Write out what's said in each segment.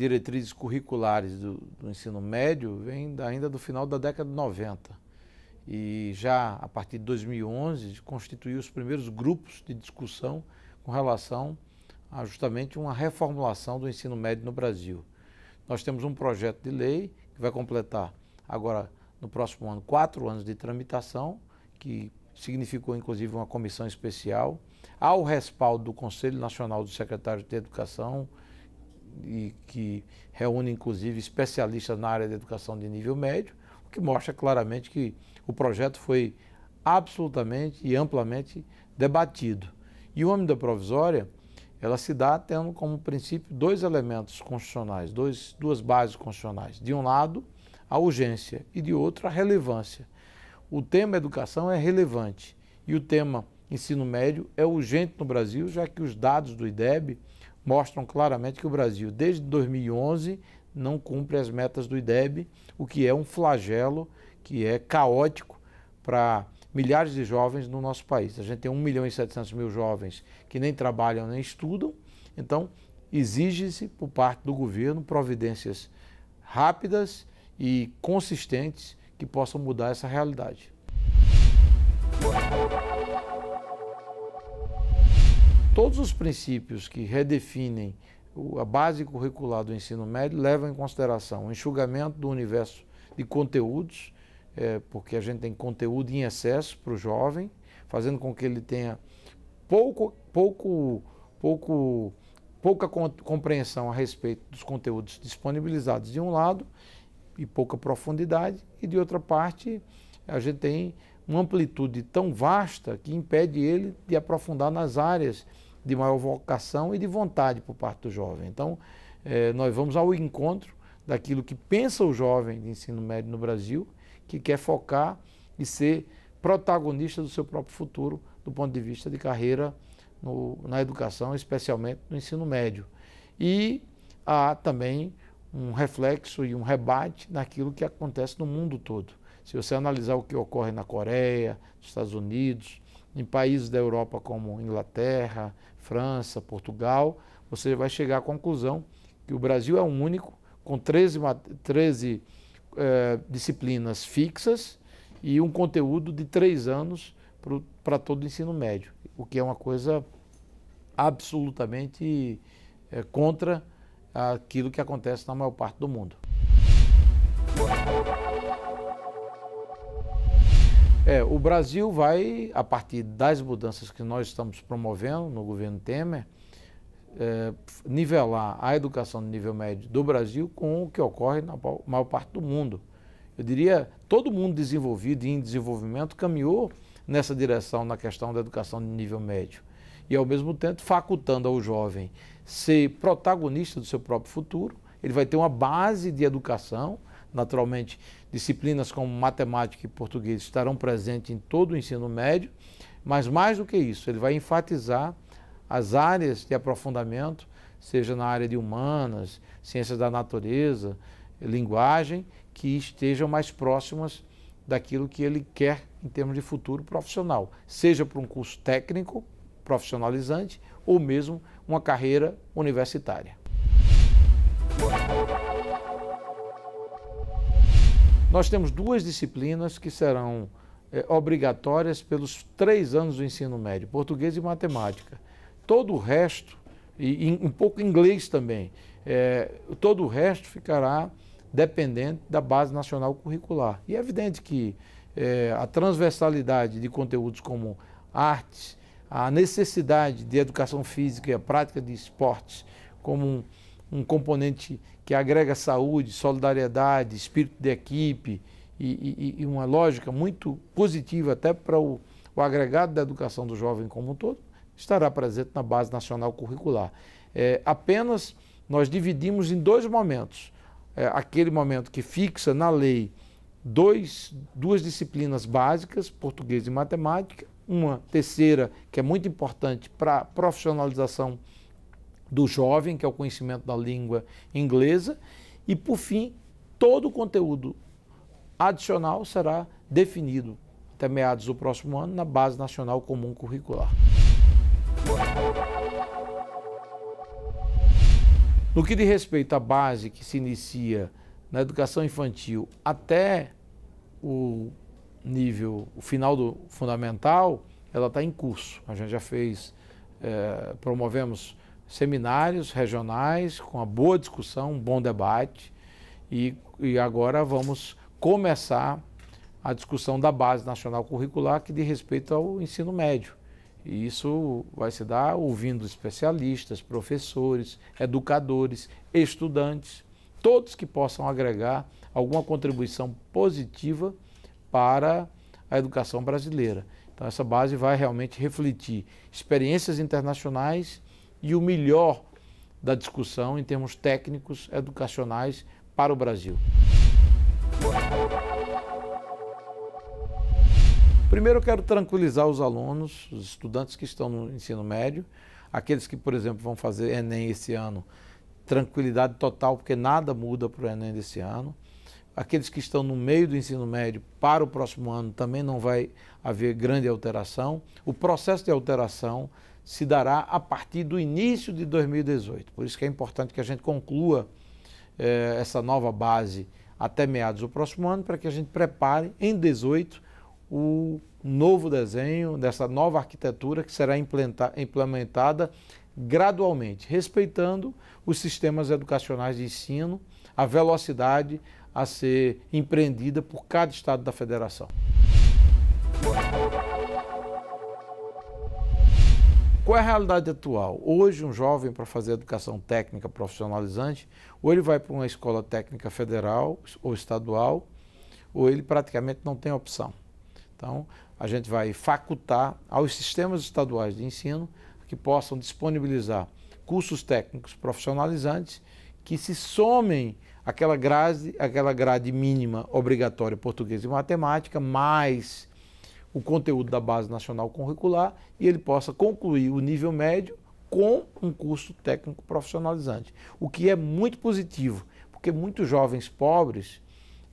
diretrizes curriculares do, do ensino médio vem da, ainda do final da década de 90. E já a partir de 2011 constituiu os primeiros grupos de discussão com relação a justamente uma reformulação do ensino médio no Brasil. Nós temos um projeto de lei que vai completar agora no próximo ano quatro anos de tramitação, que significou inclusive uma comissão especial, ao respaldo do Conselho Nacional dos Secretários de Educação, e que reúne inclusive especialistas na área da educação de nível médio, o que mostra claramente que o projeto foi absolutamente e amplamente debatido. E o âmbito da provisória, ela se dá tendo como princípio dois elementos constitucionais, dois, duas bases constitucionais. De um lado, a urgência e de outro, a relevância. O tema educação é relevante e o tema ensino médio é urgente no Brasil, já que os dados do IDEB mostram claramente que o Brasil, desde 2011, não cumpre as metas do IDEB, o que é um flagelo que é caótico para milhares de jovens no nosso país. A gente tem 1 milhão e 700 mil jovens que nem trabalham nem estudam, então exige-se por parte do governo providências rápidas e consistentes que possam mudar essa realidade. Todos os princípios que redefinem a base curricular do ensino médio levam em consideração o enxugamento do universo de conteúdos, é, porque a gente tem conteúdo em excesso para o jovem, fazendo com que ele tenha pouco, pouco, pouco, pouca compreensão a respeito dos conteúdos disponibilizados de um lado e pouca profundidade, e de outra parte a gente tem uma amplitude tão vasta que impede ele de aprofundar nas áreas de maior vocação e de vontade por parte do jovem. Então, eh, nós vamos ao encontro daquilo que pensa o jovem de ensino médio no Brasil, que quer focar e ser protagonista do seu próprio futuro do ponto de vista de carreira no, na educação, especialmente no ensino médio. E há também um reflexo e um rebate naquilo que acontece no mundo todo. Se você analisar o que ocorre na Coreia, nos Estados Unidos, em países da Europa como Inglaterra, França, Portugal, você vai chegar à conclusão que o Brasil é o único com 13, 13 eh, disciplinas fixas e um conteúdo de três anos para todo o ensino médio, o que é uma coisa absolutamente eh, contra aquilo que acontece na maior parte do mundo. É, o Brasil vai, a partir das mudanças que nós estamos promovendo no governo Temer, é, nivelar a educação de nível médio do Brasil com o que ocorre na maior parte do mundo. Eu diria, todo mundo desenvolvido e em desenvolvimento caminhou nessa direção na questão da educação de nível médio. E, ao mesmo tempo, facultando ao jovem ser protagonista do seu próprio futuro, ele vai ter uma base de educação Naturalmente, disciplinas como matemática e português estarão presentes em todo o ensino médio, mas mais do que isso, ele vai enfatizar as áreas de aprofundamento, seja na área de humanas, ciências da natureza, linguagem, que estejam mais próximas daquilo que ele quer em termos de futuro profissional, seja para um curso técnico profissionalizante ou mesmo uma carreira universitária. Nós temos duas disciplinas que serão é, obrigatórias pelos três anos do ensino médio, português e matemática. Todo o resto, e, e um pouco inglês também, é, todo o resto ficará dependente da base nacional curricular. E é evidente que é, a transversalidade de conteúdos como artes, a necessidade de educação física e a prática de esportes como um, um componente que agrega saúde, solidariedade, espírito de equipe e, e, e uma lógica muito positiva até para o, o, agregado da educação do jovem como um todo, estará presente na base nacional curricular. É, apenas nós dividimos em dois momentos. É, aquele momento que fixa na lei dois, duas disciplinas básicas, português e matemática, uma terceira que é muito importante para a profissionalização do jovem, que é o conhecimento da língua inglesa, e por fim, todo o conteúdo adicional será definido até meados do próximo ano na Base Nacional Comum Curricular. No que diz respeito à base que se inicia na educação infantil até o nível, o final do fundamental, ela está em curso. A gente já fez, eh, promovemos seminários regionais com uma boa discussão, um bom debate e, e agora vamos começar a discussão da base nacional curricular que diz respeito ao ensino médio. E isso vai se dar ouvindo especialistas, professores, educadores, estudantes, todos que possam agregar alguma contribuição positiva para a educação brasileira. Então, essa base vai realmente refletir experiências internacionais e o melhor da discussão em termos técnicos, educacionais para o Brasil. Primeiro, eu quero tranquilizar os alunos, os estudantes que estão no ensino médio, aqueles que, por exemplo, vão fazer Enem esse ano, tranquilidade total, porque nada muda para o Enem desse ano. Aqueles que estão no meio do ensino médio para o próximo ano também não vai haver grande alteração. O processo de alteração se dará a partir do início de 2018. Por isso que é importante que a gente conclua eh, essa nova base até meados do próximo ano, para que a gente prepare em 2018 o novo desenho dessa nova arquitetura que será implementada gradualmente, respeitando os sistemas educacionais de ensino, a velocidade a ser empreendida por cada estado da federação. Qual é a realidade atual? Hoje, um jovem para fazer educação técnica profissionalizante, ou ele vai para uma escola técnica federal ou estadual, ou ele praticamente não tem opção. Então, a gente vai facultar aos sistemas estaduais de ensino que possam disponibilizar cursos técnicos profissionalizantes que se somem àquela grade, àquela grade mínima obrigatória português e matemática, mais o conteúdo da base nacional curricular e ele possa concluir o nível médio com um curso técnico profissionalizante, o que é muito positivo, porque muitos jovens pobres,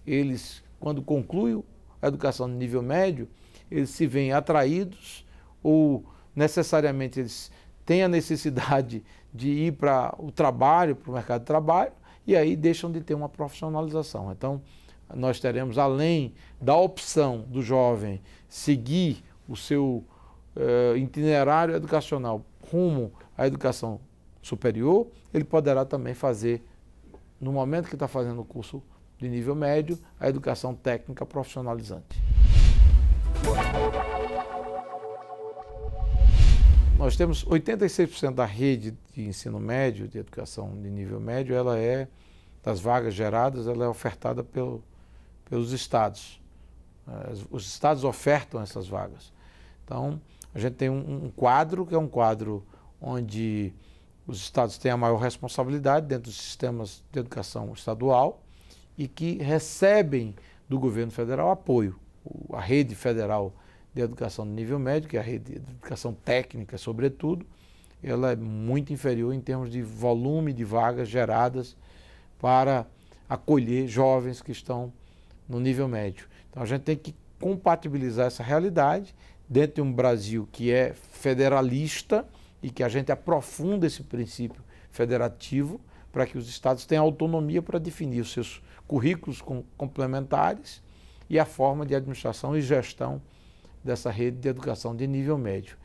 eles quando concluem a educação de nível médio, eles se veem atraídos ou necessariamente eles têm a necessidade de ir para o trabalho, para o mercado de trabalho, e aí deixam de ter uma profissionalização. Então, nós teremos, além da opção do jovem seguir o seu uh, itinerário educacional rumo à educação superior, ele poderá também fazer, no momento que está fazendo o curso de nível médio, a educação técnica profissionalizante. Nós temos 86% da rede de ensino médio, de educação de nível médio, ela é, das vagas geradas, ela é ofertada pelo, pelos estados. Os estados ofertam essas vagas. Então, a gente tem um, quadro que é um quadro onde os estados têm a maior responsabilidade dentro dos sistemas de educação estadual e que recebem do governo federal apoio. A rede federal de educação de nível médio, que é a rede de educação técnica, sobretudo, ela é muito inferior em termos de volume de vagas geradas para acolher jovens que estão no nível médio. Então a gente tem que compatibilizar essa realidade dentro de um Brasil que é federalista e que a gente aprofunda esse princípio federativo para que os estados tenham autonomia para definir os seus currículos complementares e a forma de administração e gestão dessa rede de educação de nível médio.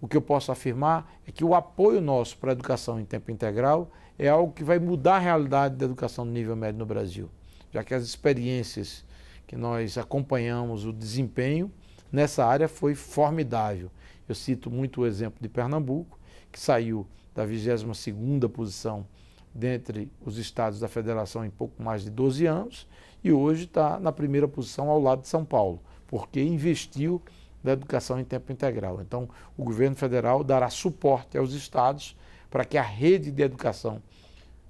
O que eu posso afirmar é que o apoio nosso para a educação em tempo integral é algo que vai mudar a realidade da educação de nível médio no Brasil, já que as experiências que nós acompanhamos o desempenho nessa área foi formidável. Eu cito muito o exemplo de Pernambuco, que saiu da 22ª posição dentre os estados da federação em pouco mais de 12 anos e hoje está na primeira posição ao lado de São Paulo, porque investiu na educação em tempo integral. Então, o governo federal dará suporte aos estados para que a rede de educação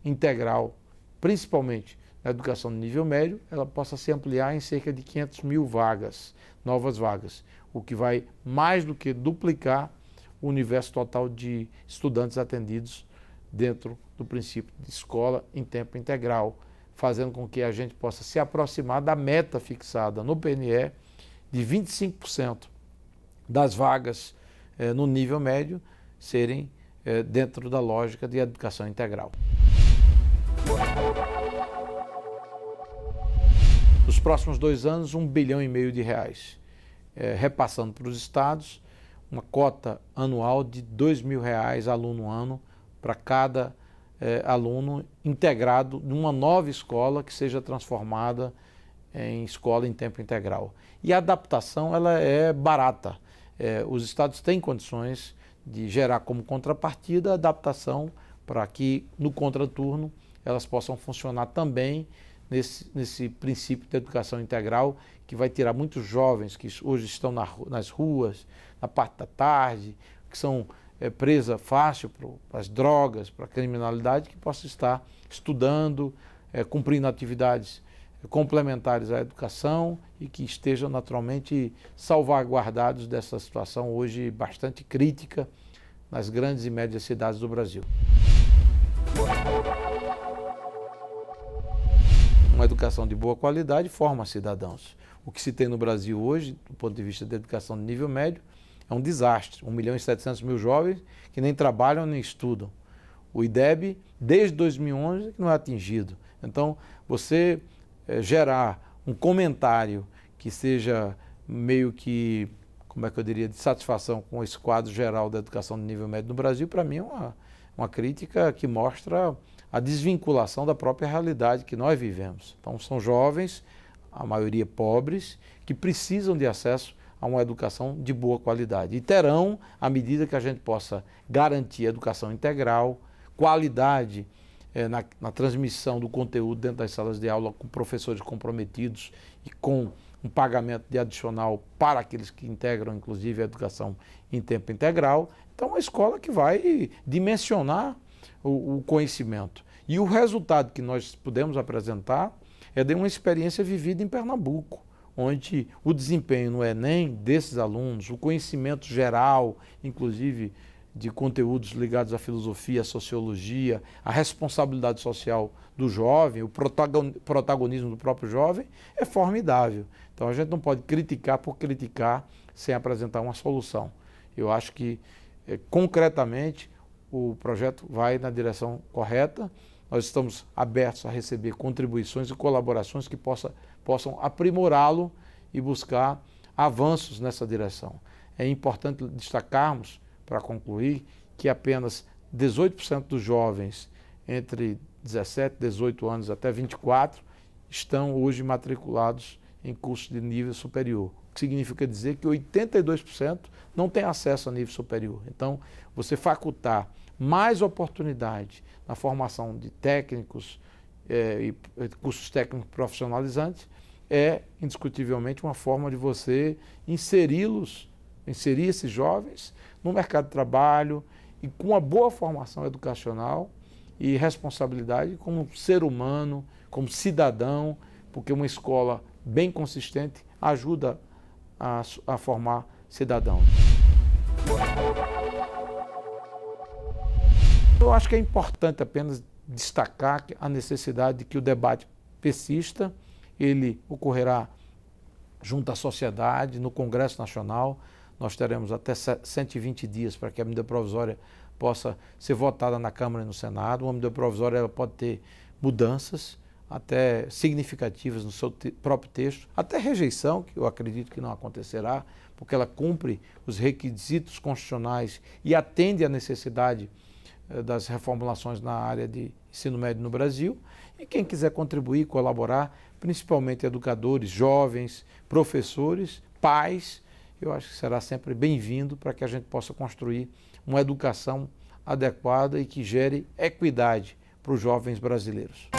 integral, principalmente na educação de nível médio, ela possa se ampliar em cerca de 500 mil vagas, novas vagas, o que vai mais do que duplicar o universo total de estudantes atendidos dentro do princípio de escola em tempo integral, fazendo com que a gente possa se aproximar da meta fixada no PNE de 25% das vagas eh, no nível médio serem eh, dentro da lógica de educação integral. Nos próximos dois anos, um bilhão e meio de reais, é, repassando para os estados uma cota anual de dois mil reais aluno ano para cada é, aluno integrado numa nova escola que seja transformada em escola em tempo integral. E a adaptação ela é barata. É, os estados têm condições de gerar como contrapartida a adaptação para que no contraturno elas possam funcionar também nesse, nesse princípio da educação integral, que vai tirar muitos jovens que hoje estão na, nas ruas, na parte da tarde, que são é, presa fácil para as drogas, para a criminalidade, que possa estar estudando, é, cumprindo atividades é, complementares à educação e que estejam naturalmente salvaguardados dessa situação hoje bastante crítica nas grandes e médias cidades do Brasil. uma educação de boa qualidade forma cidadãos. O que se tem no Brasil hoje, do ponto de vista da educação de nível médio, é um desastre. 1 milhão e 700 mil jovens que nem trabalham nem estudam. O IDEB, desde 2011, não é atingido. Então, você é, gerar um comentário que seja meio que, como é que eu diria, de satisfação com esse quadro geral da educação de nível médio no Brasil, para mim é uma, uma crítica que mostra a desvinculação da própria realidade que nós vivemos. Então, são jovens, a maioria pobres, que precisam de acesso a uma educação de boa qualidade. E terão, à medida que a gente possa garantir educação integral, qualidade eh, na, na, transmissão do conteúdo dentro das salas de aula, com professores comprometidos e com um pagamento de adicional para aqueles que integram, inclusive, a educação em tempo integral. Então, é a escola que vai dimensionar o, o conhecimento. E o resultado que nós pudemos apresentar é de uma experiência vivida em Pernambuco, onde o desempenho no Enem desses alunos, o conhecimento geral, inclusive de conteúdos ligados à filosofia, à sociologia, à responsabilidade social do jovem, o protagonismo do próprio jovem, é formidável. Então a gente não pode criticar por criticar sem apresentar uma solução. Eu acho que, eh, concretamente, o projeto vai na direção correta. Nós estamos abertos a receber contribuições e colaborações que possa, possam aprimorá-lo e buscar avanços nessa direção. É importante destacarmos, para concluir, que apenas 18% dos jovens entre 17, 18 anos até 24 estão hoje matriculados em cursos de nível superior. O que significa dizer que 82% não tem acesso a nível superior. Então, você facultar mais oportunidade na formação de técnicos eh, e eh, cursos técnicos profissionalizantes é indiscutivelmente uma forma de você inseri-los, inserir esses jovens no mercado de trabalho e com uma boa formação educacional e responsabilidade como ser humano, como cidadão, porque uma escola bem consistente ajuda a, a formar cidadãos. Eu acho que é importante apenas destacar a necessidade de que o debate persista, ele ocorrerá junto à sociedade, no Congresso Nacional. Nós teremos até 120 dias para que a medida provisória possa ser votada na Câmara e no Senado. Uma medida provisória ela pode ter mudanças, até significativas no seu te próprio texto, até rejeição, que eu acredito que não acontecerá, porque ela cumpre os requisitos constitucionais e atende à necessidade eh, das reformulações na área de ensino médio no Brasil. E quem quiser contribuir, colaborar, principalmente educadores, jovens, professores, pais, eu acho que será sempre bem-vindo para que a gente possa construir uma educação adequada e que gere equidade para os jovens brasileiros.